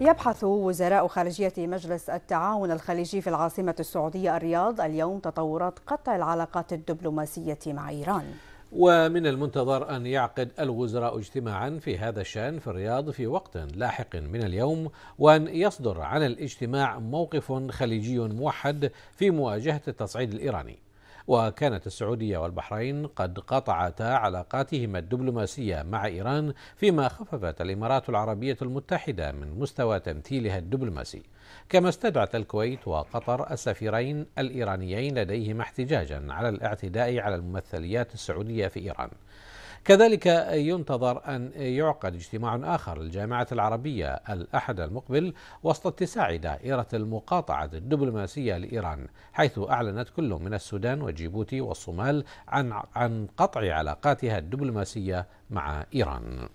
يبحث وزراء خارجية مجلس التعاون الخليجي في العاصمة السعودية الرياض اليوم تطورات قطع العلاقات الدبلوماسية مع إيران ومن المنتظر أن يعقد الوزراء اجتماعا في هذا الشأن في الرياض في وقت لاحق من اليوم وأن يصدر عن الاجتماع موقف خليجي موحد في مواجهة التصعيد الإيراني وكانت السعودية والبحرين قد قطعتا علاقاتهما الدبلوماسية مع إيران فيما خففت الإمارات العربية المتحدة من مستوى تمثيلها الدبلوماسي كما استدعت الكويت وقطر السفيرين الإيرانيين لديهما احتجاجا على الاعتداء على الممثليات السعودية في إيران كذلك ينتظر أن يعقد اجتماع آخر للجامعة العربية الأحد المقبل وسط اتساع دائرة المقاطعة الدبلوماسية لإيران حيث أعلنت كل من السودان وجيبوتي والصومال عن عن قطع علاقاتها الدبلوماسية مع إيران